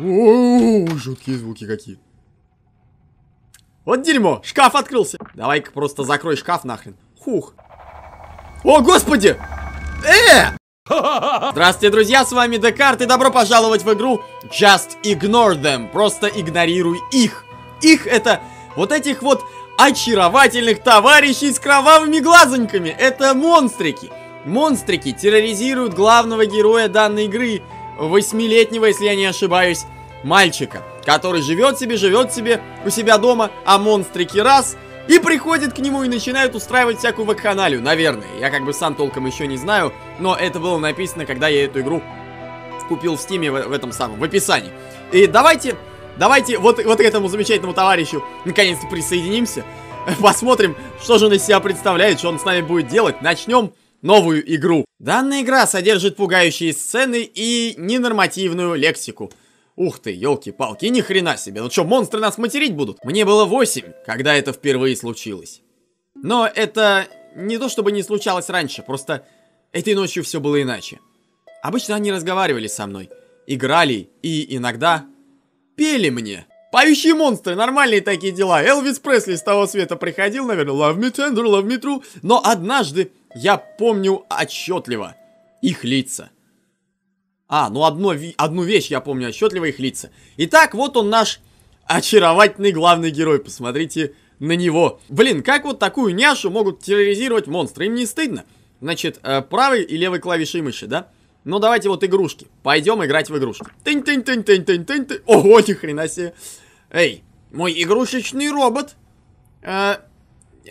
Оу, жуткие звуки какие. Вот дерьмо, шкаф открылся. Давай-ка просто закрой шкаф нахрен. Хух. О, господи! Э! Здравствуйте, друзья, с вами Декарт, и добро пожаловать в игру Just Ignore Them. Просто игнорируй их. Их это вот этих вот очаровательных товарищей с кровавыми глазоньками. Это монстрики. Монстрики терроризируют главного героя данной игры, восьмилетнего, если я не ошибаюсь, мальчика, который живет себе, живет себе у себя дома, а монстрики раз, и приходят к нему и начинают устраивать всякую вакханалию, наверное. Я как бы сам толком еще не знаю, но это было написано, когда я эту игру купил в стиме в, в этом самом, в описании. И давайте, давайте вот, вот к этому замечательному товарищу наконец-то присоединимся, посмотрим, что же он из себя представляет, что он с нами будет делать. Начнем новую игру. Данная игра содержит пугающие сцены и ненормативную лексику. Ух ты, елки-палки, ни хрена себе. Ну что, монстры нас материть будут? Мне было 8, когда это впервые случилось. Но это не то чтобы не случалось раньше, просто этой ночью все было иначе. Обычно они разговаривали со мной, играли и иногда пели мне. Поющие монстры, нормальные такие дела. Элвис Пресли с того света приходил, наверное, love me tender, love me true. Но однажды я помню отчетливо их лица. А, ну одно, одну вещь я помню отчетливо их лица. Итак, вот он наш очаровательный главный герой. Посмотрите на него. Блин, как вот такую няшу могут терроризировать монстры? Им не стыдно. Значит, э, правой и левой клавишей мыши, да? Ну, давайте вот игрушки. Пойдем играть в игрушки. Тынь-тынь-тынь-тынь-тынь-тынь. Ого, ни хрена себе. Эй, мой игрушечный робот. Э,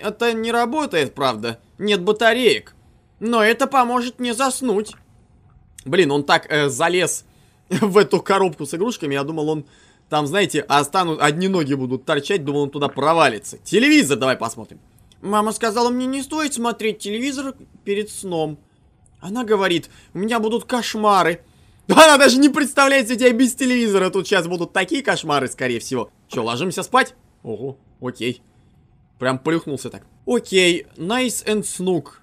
это не работает, правда. Нет батареек. Но это поможет не заснуть. Блин, он так э, залез в эту коробку с игрушками. Я думал, он там, знаете, останут, одни ноги будут торчать. Думал, он туда провалится. Телевизор давай посмотрим. Мама сказала, мне не стоит смотреть телевизор перед сном. Она говорит, у меня будут кошмары. Она даже не представляет, что у тебя без телевизора тут сейчас будут такие кошмары, скорее всего. Че, ложимся спать? Ого, окей. Прям плюхнулся так. Окей, nice and snook.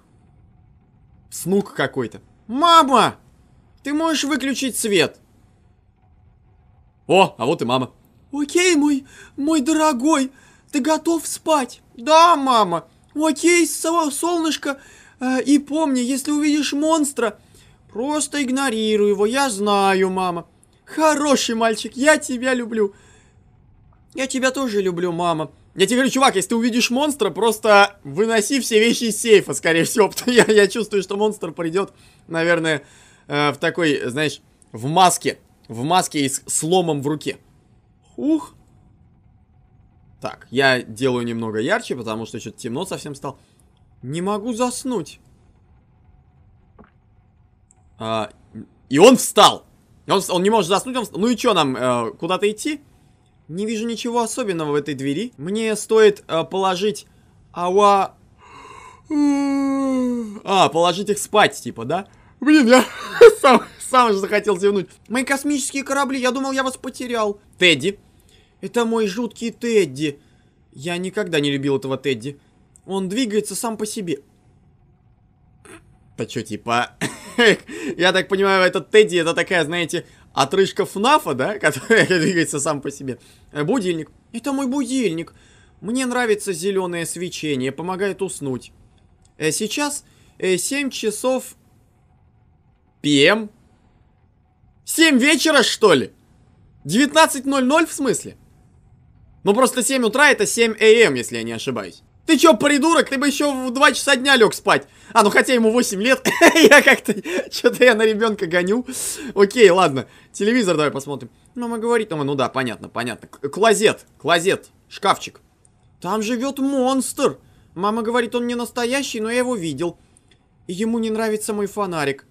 Снук какой-то. Мама! Ты можешь выключить свет? О, а вот и мама. Окей, мой, мой дорогой, ты готов спать? Да, мама. Окей, солнышко. Э, и помни, если увидишь монстра, просто игнорируй его, я знаю, мама. Хороший мальчик, я тебя люблю. Я тебя тоже люблю, мама. Я тебе говорю, чувак, если ты увидишь монстра, просто выноси все вещи из сейфа, скорее всего. Я, я чувствую, что монстр придет, наверное, э, в такой, знаешь, в маске. В маске и с сломом в руке. Ух. Так, я делаю немного ярче, потому что что-то темно совсем стал. Не могу заснуть. А, и он встал. Он, он не может заснуть, он встал. Ну и что нам, э, куда-то идти? Не вижу ничего особенного в этой двери. Мне стоит э, положить... Ауа... А, положить их спать, типа, да? Блин, я сам, сам же захотел зевнуть. Мои космические корабли, я думал, я вас потерял. Тедди. Это мой жуткий Тедди. Я никогда не любил этого Тедди. Он двигается сам по себе. Да что, типа... Я так понимаю, этот Тедди, это такая, знаете, отрыжка ФНАФа, да? Которая двигается сам по себе. Э, будильник. Это мой будильник. Мне нравится зеленое свечение, помогает уснуть. Э, сейчас 7 э, часов... ПМ? Эм. 7 вечера, что ли? 19.00 в смысле? Ну просто 7 утра это 7 АМ, эм, если я не ошибаюсь. Ты чё, придурок? Ты бы еще в 2 часа дня лег спать. А, ну хотя ему 8 лет. я как-то... Что-то я на ребенка гоню. Окей, ладно. Телевизор давай посмотрим. Ну, Мама говорит... Ну, ну да, понятно, понятно. Клозет, клозет, шкафчик. Там живет монстр. Мама говорит, он не настоящий, но я его видел. И ему не нравится мой фонарик.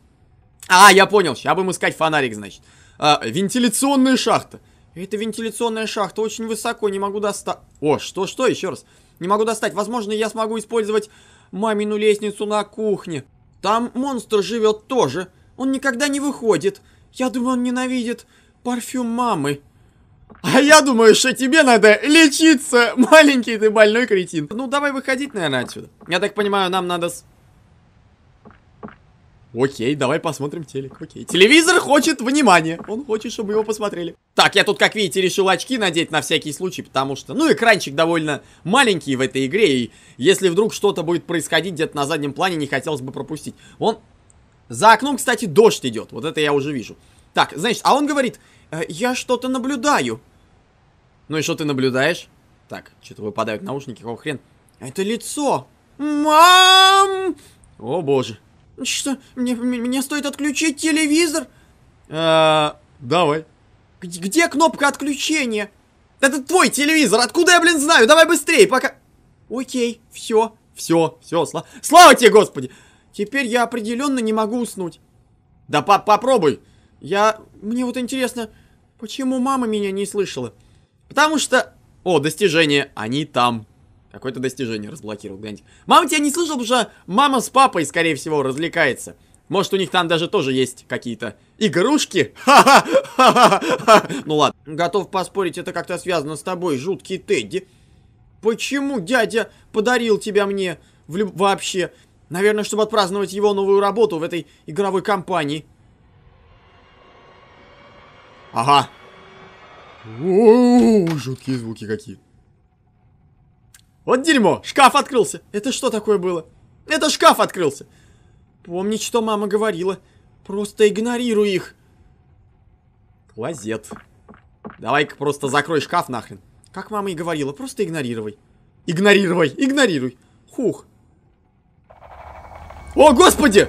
А, я понял. Сейчас будем искать фонарик, значит. А, вентиляционная шахта. Это вентиляционная шахта, очень высоко, не могу достать... О, что-что, еще раз. Не могу достать. Возможно, я смогу использовать мамину лестницу на кухне. Там монстр живет тоже. Он никогда не выходит. Я думаю, он ненавидит парфюм мамы. А я думаю, что тебе надо лечиться, маленький ты больной кретин. Ну, давай выходить, наверное, отсюда. Я так понимаю, нам надо... Окей, давай посмотрим телек. Окей. Телевизор хочет внимания. Он хочет, чтобы его посмотрели. Так, я тут, как видите, решил очки надеть на всякий случай, потому что, ну, экранчик довольно маленький в этой игре, и если вдруг что-то будет происходить где-то на заднем плане, не хотелось бы пропустить. Он... За окном, кстати, дождь идет. Вот это я уже вижу. Так, значит, а он говорит, э, я что-то наблюдаю. Ну и что ты наблюдаешь? Так, что-то выпадают наушники, какого хрен? Это лицо. Мам! О боже. Что? Мне, мне стоит отключить телевизор? А, давай. Где, где кнопка отключения? Это твой телевизор, откуда я, блин, знаю? Давай быстрее, пока... Окей, все, все, все, сла... слава тебе, господи! Теперь я определенно не могу уснуть. Да по попробуй. Я... Мне вот интересно, почему мама меня не слышала? Потому что... О, достижение, они там. Какое-то достижение разблокировал, гляньте. Мама тебя не слышал, потому что мама с папой, скорее всего, развлекается. Может, у них там даже тоже есть какие-то игрушки? ха ха Ну ладно. Готов поспорить, это как-то связано с тобой, жуткий Тедди. Почему дядя подарил тебя мне в люб... вообще? Наверное, чтобы отпраздновать его новую работу в этой игровой компании. Ага. О, жуткие звуки какие. Вот дерьмо, шкаф открылся. Это что такое было? Это шкаф открылся. Помни, что мама говорила. Просто игнорируй их. Клозет. Давай-ка просто закрой шкаф нахрен. Как мама и говорила, просто игнорируй. Игнорируй, игнорируй. Хух. О, господи!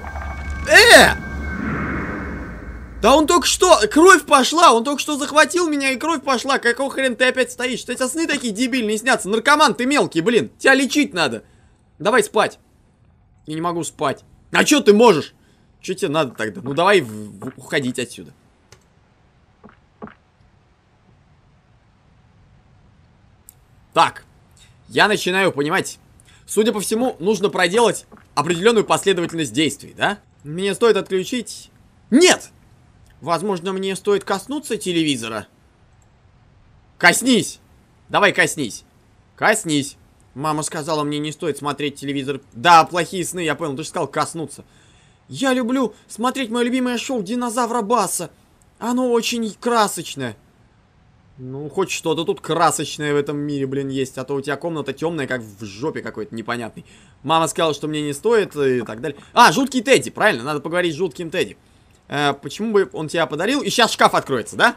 Э! Да он только что... Кровь пошла! Он только что захватил меня, и кровь пошла! Какого хрен ты опять стоишь? Что эти сны такие дебильные снятся! Наркоман ты мелкий, блин! Тебя лечить надо! Давай спать! Я не могу спать. А что ты можешь? Что тебе надо тогда? Ну давай в... уходить отсюда. Так, я начинаю понимать. Судя по всему, нужно проделать определенную последовательность действий, да? Мне стоит отключить... Нет! Возможно, мне стоит коснуться телевизора? Коснись! Давай коснись! Коснись! Мама сказала, мне не стоит смотреть телевизор. Да, плохие сны, я понял, ты же сказал коснуться. Я люблю смотреть мое любимое шоу «Динозавра Баса». Оно очень красочное. Ну, хоть что-то тут красочное в этом мире, блин, есть. А то у тебя комната темная, как в жопе какой-то непонятный. Мама сказала, что мне не стоит э, и так далее. А, жуткий Тедди, правильно, надо поговорить с жутким Тедди. Э, почему бы он тебя подарил? И сейчас шкаф откроется, да?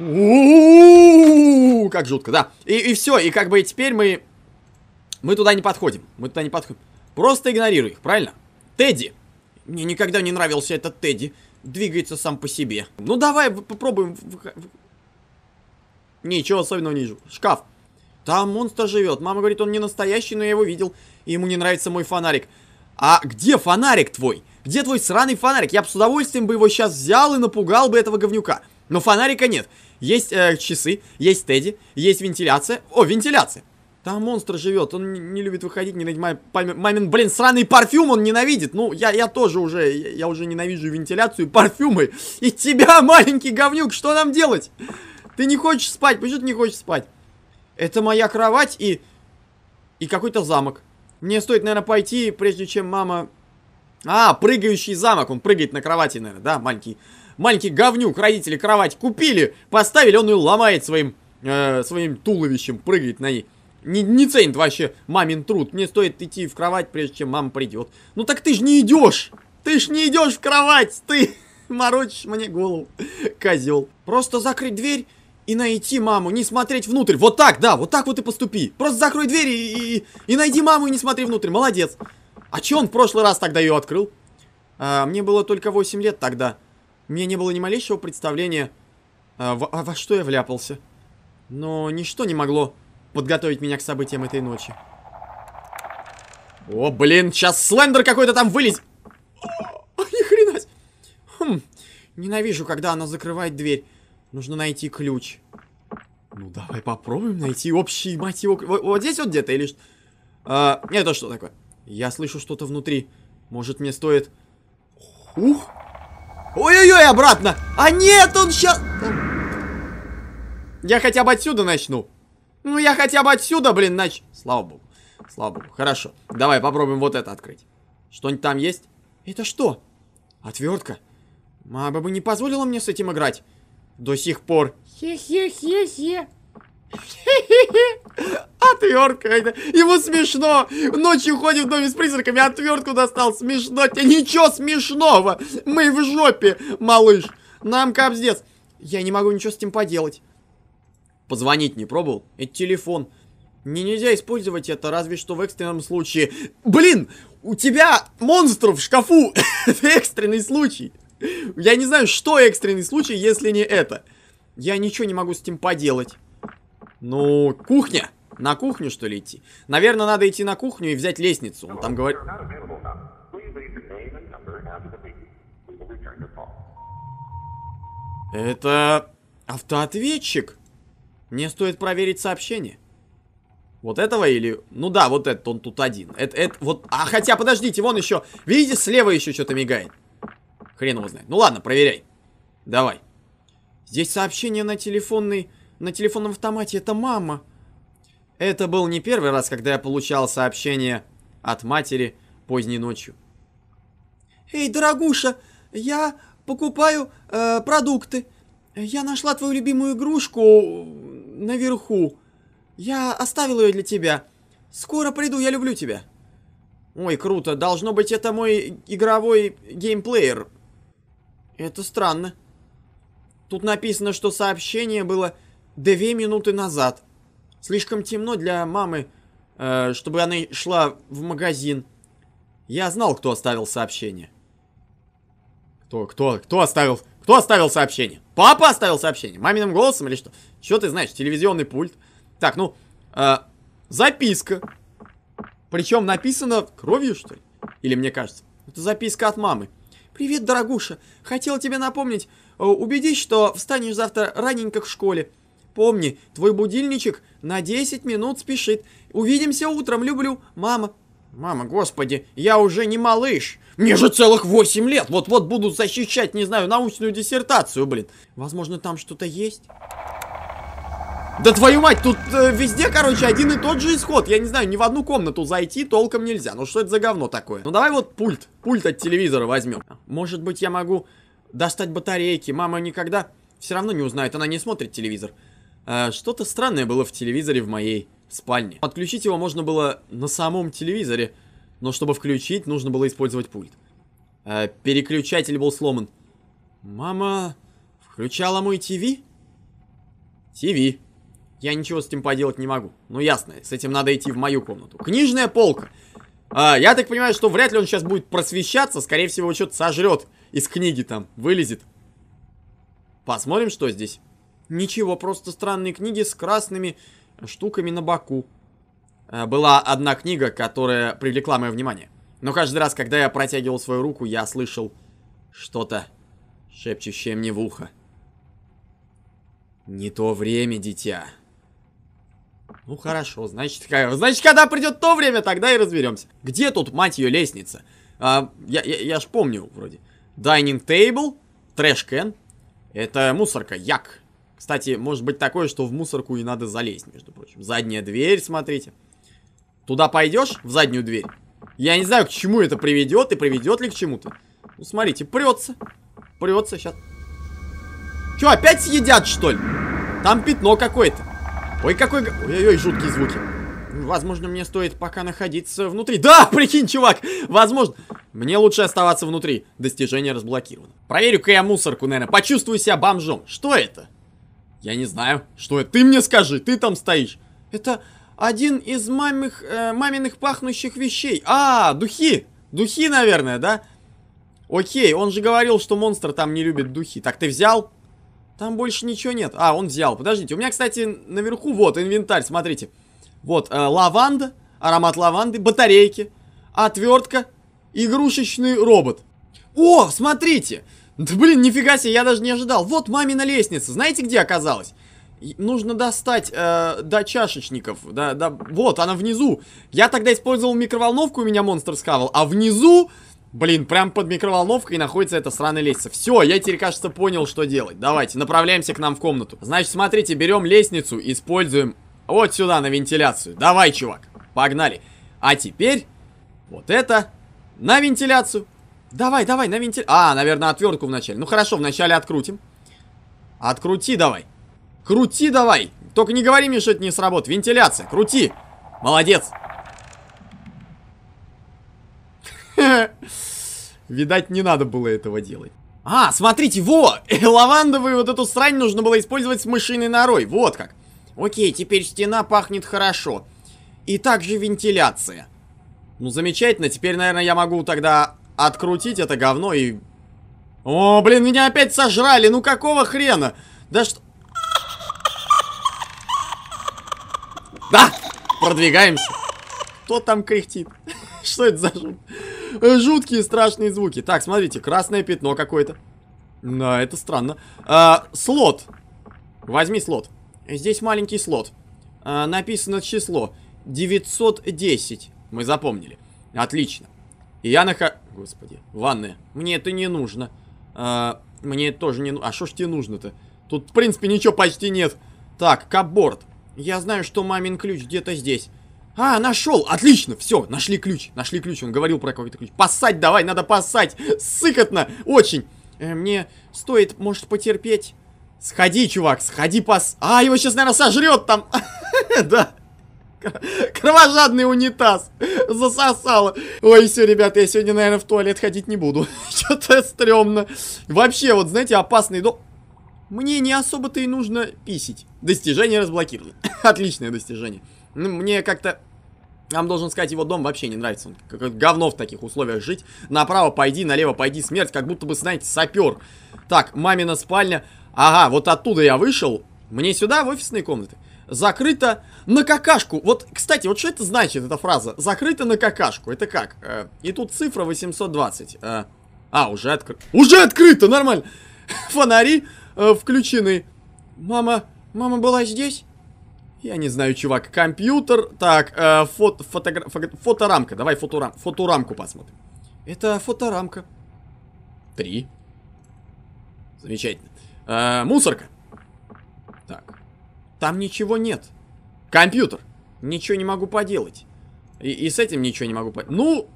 у как жутко, да. И, и все, и как бы теперь мы... Мы туда не подходим. Мы туда не подходим. Просто игнорируй их, правильно? Тедди. Мне никогда не нравился этот Тедди. Двигается сам по себе. Ну давай попробуем... Ничего особенного не вижу. Шкаф. Там монстр живет. Мама говорит, он не настоящий, но я его видел. И ему не нравится мой фонарик. А где фонарик твой? Где твой сраный фонарик? Я бы с удовольствием бы его сейчас взял и напугал бы этого говнюка. Но фонарика нет. Есть э, часы, есть Тедди, есть вентиляция. О, вентиляция. Там монстр живет, он не, любит выходить, Не мамин, мамин, мамин, блин, сраный парфюм он ненавидит. Ну, я, я тоже уже, я, я уже ненавижу вентиляцию, парфюмы. И тебя, маленький говнюк, что нам делать? Ты не хочешь спать, почему ты не хочешь спать? Это моя кровать и... И какой-то замок. Мне стоит, наверное, пойти, прежде чем мама... А, прыгающий замок. Он прыгает на кровати, наверное, да, маленький. Маленький говнюк. Родители кровать купили, поставили, он ее ломает своим, э, своим туловищем, прыгает на ней. Не, не ценит вообще мамин труд. Мне стоит идти в кровать, прежде чем мама придет. Ну так ты ж не идешь! Ты ж не идешь в кровать! Ты морочишь мне голову, козел. Просто закрыть дверь и найти маму, не смотреть внутрь. Вот так, да, вот так вот и поступи. Просто закрой двери и, и, и найди маму и не смотри внутрь. Молодец. А че он в прошлый раз тогда ее открыл? А, мне было только 8 лет тогда. Мне не было ни малейшего представления, а, во, а во что я вляпался. Но ничто не могло подготовить меня к событиям этой ночи. О, блин, сейчас слендер какой-то там вылез. О, ни хрена. Хм, ненавижу, когда она закрывает дверь. Нужно найти ключ. Ну, давай попробуем найти общий, мать его... Вот, вот здесь вот где-то или что? А, это что такое? Я слышу что-то внутри. Может, мне стоит... Ух! Ой-ой-ой, обратно! А нет, он сейчас... Я хотя бы отсюда начну. Ну, я хотя бы отсюда, блин, нач... Слава богу. Слава богу. Хорошо. Давай попробуем вот это открыть. Что-нибудь там есть? Это что? Отвертка. Мама бы не позволила мне с этим играть до сих пор. Хе-хе-хе-хе. Отвертка. Ему смешно. Ночью ходит в доме с призраками, отвертку достал. Смешно. Тебе ничего смешного. Мы в жопе, малыш. Нам капздец. Я не могу ничего с этим поделать. Позвонить не пробовал? Это телефон. Не нельзя использовать это, разве что в экстренном случае. Блин, у тебя монстр в шкафу. Это экстренный случай. Я не знаю, что экстренный случай, если не это. Я ничего не могу с этим поделать. Ну, кухня. На кухню, что ли, идти? Наверное, надо идти на кухню и взять лестницу. Он там говорит... Это автоответчик. Мне стоит проверить сообщение. Вот этого или... Ну да, вот этот, он тут один. Это, это, вот... А хотя, подождите, вон еще... Видите, слева еще что-то мигает. Хрен его знает. Ну ладно, проверяй. Давай. Здесь сообщение на телефонной На телефонном автомате. Это мама. Это был не первый раз, когда я получал сообщение от матери поздней ночью. «Эй, дорогуша, я покупаю э, продукты. Я нашла твою любимую игрушку наверху. Я оставил ее для тебя. Скоро приду, я люблю тебя». Ой, круто. Должно быть, это мой игровой геймплеер. Это странно. Тут написано, что сообщение было две минуты назад. Слишком темно для мамы, э, чтобы она шла в магазин. Я знал, кто оставил сообщение. Кто, кто, кто оставил, кто оставил сообщение? Папа оставил сообщение? Маминым голосом или что? Что ты знаешь, телевизионный пульт. Так, ну, э, записка. Причем написано кровью, что ли? Или мне кажется? Это записка от мамы. «Привет, дорогуша! Хотел тебе напомнить. Э, убедись, что встанешь завтра раненько к школе. Помни, твой будильничек на 10 минут спешит. Увидимся утром, люблю, мама». «Мама, господи, я уже не малыш! Мне же целых 8 лет! Вот-вот буду защищать, не знаю, научную диссертацию, блин! Возможно, там что-то есть?» Да твою мать, тут э, везде, короче, один и тот же исход. Я не знаю, ни в одну комнату зайти толком нельзя. Ну что это за говно такое? Ну давай вот пульт, пульт от телевизора возьмем. Может быть, я могу достать батарейки. Мама никогда все равно не узнает, она не смотрит телевизор. Э, Что-то странное было в телевизоре в моей спальне. Отключить его можно было на самом телевизоре, но чтобы включить, нужно было использовать пульт. Э, переключатель был сломан. Мама включала мой ТВ? ТВ. Я ничего с этим поделать не могу. Ну ясно, с этим надо идти в мою комнату. Книжная полка. А, я так понимаю, что вряд ли он сейчас будет просвещаться. Скорее всего, что-то сожрет из книги там, вылезет. Посмотрим, что здесь. Ничего, просто странные книги с красными штуками на боку. А, была одна книга, которая привлекла мое внимание. Но каждый раз, когда я протягивал свою руку, я слышал что-то, шепчущее мне в ухо. «Не то время, дитя», ну хорошо, значит, значит, когда придет то время, тогда и разберемся. Где тут, мать ее, лестница? А, я, я, я ж помню, вроде. Dining table, trash can. Это мусорка, як. Кстати, может быть такое, что в мусорку и надо залезть, между прочим. Задняя дверь, смотрите. Туда пойдешь, в заднюю дверь? Я не знаю, к чему это приведет и приведет ли к чему-то. Ну, смотрите, прется. Прется сейчас. Че, опять съедят, что ли? Там пятно какое-то. Ой, какой... Ой-ой-ой, жуткие звуки. Возможно, мне стоит пока находиться внутри. Да, прикинь, чувак! Возможно. Мне лучше оставаться внутри. Достижение разблокировано. Проверю-ка я мусорку, наверное. Почувствую себя бомжом. Что это? Я не знаю. Что это? Ты мне скажи, ты там стоишь. Это один из мамих, э, маминых пахнущих вещей. А, духи! Духи, наверное, да? Окей, он же говорил, что монстр там не любит духи. Так, ты взял? Там больше ничего нет. А, он взял. Подождите, у меня, кстати, наверху вот инвентарь, смотрите. Вот, э, лаванда, аромат лаванды, батарейки, отвертка, игрушечный робот. О, смотрите! Да блин, нифига себе, я даже не ожидал. Вот мамина лестница, знаете, где оказалась? Нужно достать э, до чашечников. Да, да, вот, она внизу. Я тогда использовал микроволновку, у меня монстр схавал, а внизу Блин, прям под микроволновкой находится эта сраная лестница. Все, я теперь, кажется, понял, что делать. Давайте, направляемся к нам в комнату. Значит, смотрите, берем лестницу, используем вот сюда, на вентиляцию. Давай, чувак, погнали. А теперь вот это на вентиляцию. Давай, давай, на вентиляцию. А, наверное, отвертку вначале. Ну хорошо, вначале открутим. Открути давай. Крути давай. Только не говори мне, что это не сработает. Вентиляция, крути. Молодец. Видать, не надо было этого делать. А, смотрите, во! Лавандовую вот эту срань нужно было использовать с мышиной норой, вот как. Окей, теперь стена пахнет хорошо. И также вентиляция. Ну, замечательно, теперь, наверное, я могу тогда открутить это говно и... О, блин, меня опять сожрали, ну какого хрена? Да что... Да, продвигаемся. Кто там кряхтит? Что это за э, Жуткие страшные звуки. Так, смотрите, красное пятно какое-то. Да, это странно. А, слот. Возьми слот. Здесь маленький слот. А, написано число. 910. Мы запомнили. Отлично. И я нахожу... Господи, ванная. Мне это не нужно. А, мне это тоже не нужно. А что ж тебе нужно-то? Тут, в принципе, ничего почти нет. Так, капборд. Я знаю, что мамин ключ где-то здесь. А, нашел! Отлично! Все, нашли ключ. Нашли ключ. Он говорил про какой-то ключ. Пасать давай, надо пасать! Сыкотно! Очень! Э, мне стоит, может, потерпеть. Сходи, чувак, сходи пас. А, его сейчас, наверное, сожрет там. Да. Кровожадный унитаз. Засосало. Ой, все, ребята, я сегодня, наверное, в туалет ходить не буду. Что-то стрёмно. Вообще, вот, знаете, опасный дом. Мне не особо-то и нужно писить. Достижение разблокировано. Отличное достижение. Мне как-то нам должен сказать, его дом вообще не нравится. Он как говно в таких условиях жить. Направо пойди, налево пойди, смерть. Как будто бы, знаете, сапер. Так, мамина спальня. Ага, вот оттуда я вышел. Мне сюда, в офисные комнаты. Закрыто на какашку. Вот, кстати, вот что это значит, эта фраза? Закрыто на какашку. Это как? Э, и тут цифра 820. Э, а, уже открыто. Уже открыто, нормально. Фонари э, включены. Мама, мама была здесь? Я не знаю, чувак. Компьютер. Так, э, фото, фотогра... фото, фоторамка. Давай фоторам... фоторамку посмотрим. Это фоторамка. Три. Замечательно. Э, мусорка. Так. Там ничего нет. Компьютер. Ничего не могу поделать. И, и с этим ничего не могу поделать. Ну...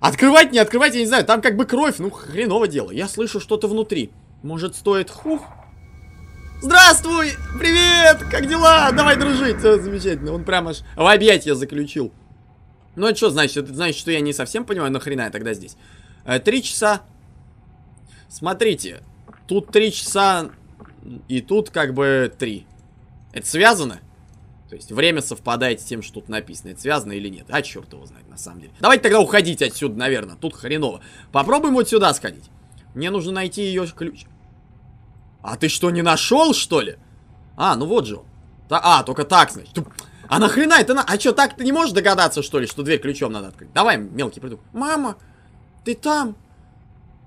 Открывать, не открывать, я не знаю. Там как бы кровь. Ну, хреново дело. Я слышу что-то внутри. Может, стоит... Хух. Здравствуй! Привет! Как дела? Давай дружить! замечательно. Он прямо аж в объятия заключил. Ну это что значит? Это значит, что я не совсем понимаю, нахрена я тогда здесь. Э, три часа. Смотрите. Тут три часа и тут как бы три. Это связано? То есть время совпадает с тем, что тут написано. Это связано или нет? А черт его знает на самом деле. Давайте тогда уходить отсюда, наверное. Тут хреново. Попробуем вот сюда сходить. Мне нужно найти ее ключ. А ты что, не нашел, что ли? А, ну вот же он. Та а, только так, значит. А нахрена это на... А что, так ты не можешь догадаться, что ли, что дверь ключом надо открыть? Давай, мелкий приду. Мама, ты там?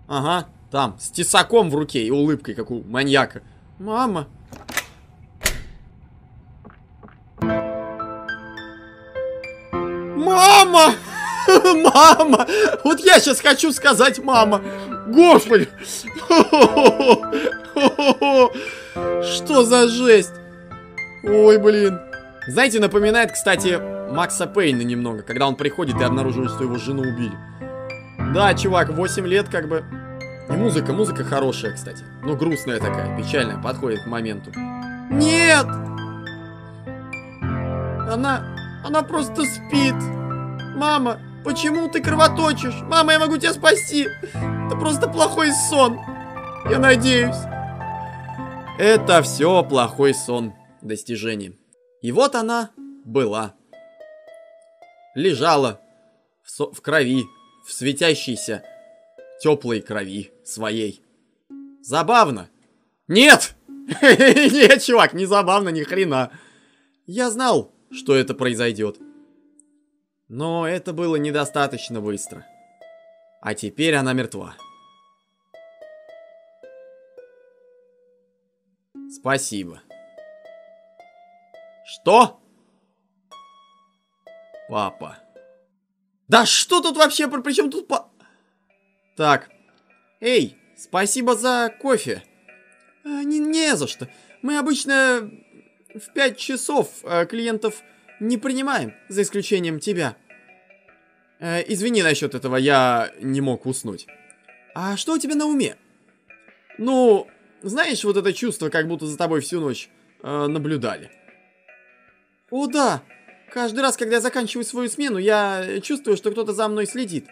Ага, там, с тесаком в руке и улыбкой, как у маньяка. Мама. Мама! Мама! Вот я сейчас хочу сказать мама. Господи! Что за жесть? Ой, блин. Знаете, напоминает, кстати, Макса Пейна немного, когда он приходит и обнаруживает, что его жену убили. Да, чувак, 8 лет как бы. И музыка, музыка хорошая, кстати. но ну, грустная такая, печальная, подходит к моменту. Нет! Она... Она просто спит. Мама, почему ты кровоточишь? Мама, я могу тебя спасти. Это просто плохой сон. Я надеюсь. Это все плохой сон. достижений. И вот она была. Лежала в, со- в крови, в светящейся теплой крови своей. Забавно. Нет! Нет, чувак, не забавно, ни хрена. Я знал, что это произойдет. Но это было недостаточно быстро. А теперь она мертва. Спасибо. Что? Папа. Да что тут вообще? Причем тут па... Так. Эй, спасибо за кофе. А, не, не за что. Мы обычно в 5 часов а, клиентов не принимаем, за исключением тебя. Э, извини насчет этого, я не мог уснуть. А что у тебя на уме? Ну, знаешь, вот это чувство, как будто за тобой всю ночь э, наблюдали. О, да. Каждый раз, когда я заканчиваю свою смену, я чувствую, что кто-то за мной следит.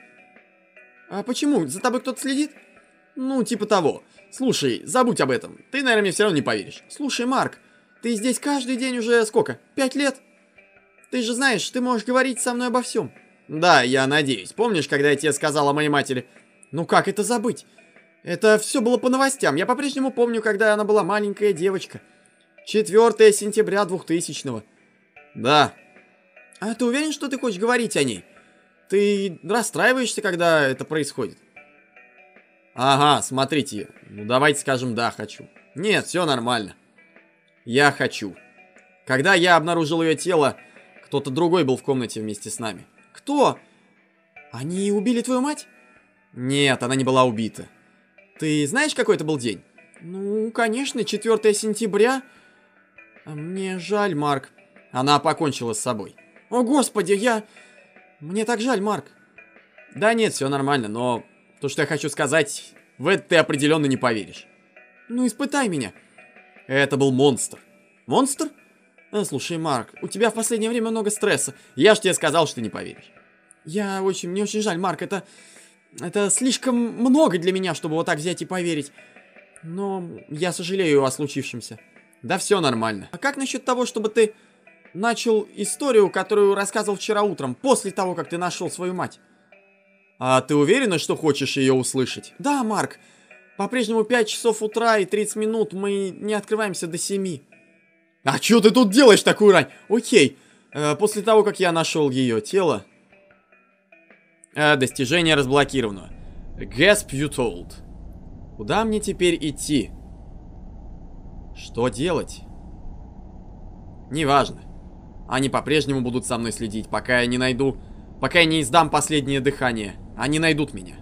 А почему? За тобой кто-то следит? Ну, типа того. Слушай, забудь об этом. Ты, наверное, мне все равно не поверишь. Слушай, Марк, ты здесь каждый день уже сколько? Пять лет? Ты же знаешь, ты можешь говорить со мной обо всем. Да, я надеюсь. Помнишь, когда я тебе сказала о моей матери? Ну как это забыть? Это все было по новостям. Я по-прежнему помню, когда она была маленькая девочка. 4 сентября 2000 -го. Да. А ты уверен, что ты хочешь говорить о ней? Ты расстраиваешься, когда это происходит? Ага, смотрите. Ну, давайте скажем «да, хочу». Нет, все нормально. Я хочу. Когда я обнаружил ее тело, кто-то другой был в комнате вместе с нами. Кто? Они убили твою мать? Нет, она не была убита. Ты знаешь, какой это был день? Ну, конечно, 4 сентября. А мне жаль, Марк. Она покончила с собой. О, господи, я... Мне так жаль, Марк. Да нет, все нормально, но то, что я хочу сказать, в это ты определенно не поверишь. Ну, испытай меня. Это был монстр. Монстр? А, слушай, Марк, у тебя в последнее время много стресса. Я ж тебе сказал, что ты не поверишь. Я очень... Мне очень жаль, Марк, это... Это слишком много для меня, чтобы вот так взять и поверить. Но я сожалею о случившемся. Да все нормально. А как насчет того, чтобы ты начал историю, которую рассказывал вчера утром, после того, как ты нашел свою мать? А ты уверена, что хочешь ее услышать? Да, Марк. По-прежнему 5 часов утра и 30 минут мы не открываемся до 7. А что ты тут делаешь такую рань? Окей. Э, после того, как я нашел ее тело, а, достижение разблокировано. Gasp you told. Куда мне теперь идти? Что делать? Неважно. Они по-прежнему будут со мной следить, пока я не найду... Пока я не издам последнее дыхание. Они найдут меня.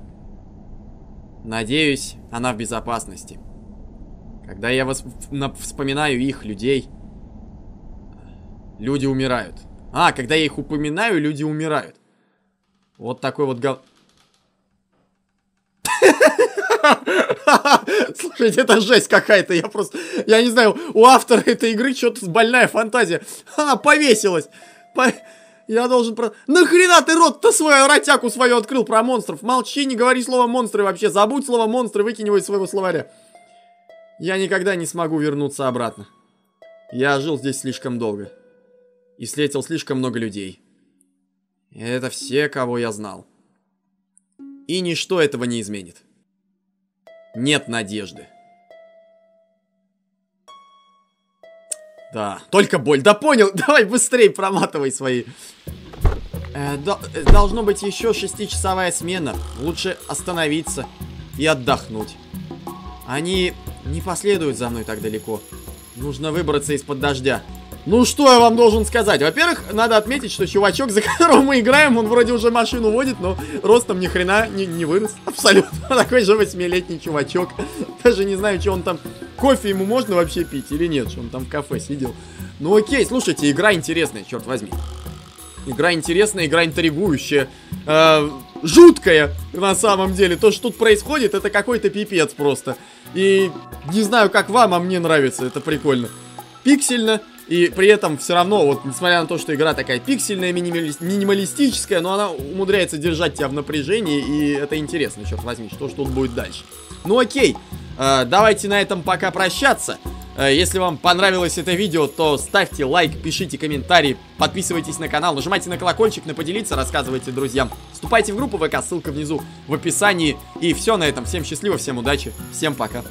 Надеюсь, она в безопасности. Когда я вас вспоминаю их, людей... Люди умирают. А, когда я их упоминаю, люди умирают. Вот такой вот гов... Слушайте, это жесть какая-то. Я просто... Я не знаю, у автора этой игры что-то с больная фантазия. Она повесилась. По... Я должен про... Нахрена ты рот-то свой, ротяку свою открыл про монстров? Молчи, не говори слово монстры вообще. Забудь слово монстры, выкинь его из своего словаря. Я никогда не смогу вернуться обратно. Я жил здесь слишком долго. И встретил слишком много людей. Это все, кого я знал. И ничто этого не изменит. Нет надежды. Да, только боль. Да понял, давай быстрее проматывай свои. Э, до э, должно быть еще шестичасовая смена. Лучше остановиться и отдохнуть. Они не последуют за мной так далеко. Нужно выбраться из-под дождя. Ну что я вам должен сказать? Во-первых, надо отметить, что чувачок, за которого мы играем, он вроде уже машину водит, но ростом ни хрена не, не вырос. Абсолютно такой же восьмилетний чувачок. Даже не знаю, что он там... Кофе ему можно вообще пить или нет, что он там в кафе сидел. Ну окей, слушайте, игра интересная, черт возьми. Игра интересная, игра интригующая. Э, жуткая, на самом деле. То, что тут происходит, это какой-то пипец просто. И не знаю, как вам, а мне нравится, это прикольно. Пиксельно, и при этом все равно, вот несмотря на то, что игра такая пиксельная, минимали... минималистическая, но она умудряется держать тебя в напряжении, и это интересно, черт возьми, что ж тут будет дальше. Ну окей, э, давайте на этом пока прощаться. Э, если вам понравилось это видео, то ставьте лайк, пишите комментарий, подписывайтесь на канал, нажимайте на колокольчик, на поделиться, рассказывайте друзьям. Вступайте в группу ВК, ссылка внизу в описании. И все на этом. Всем счастливо, всем удачи, всем пока.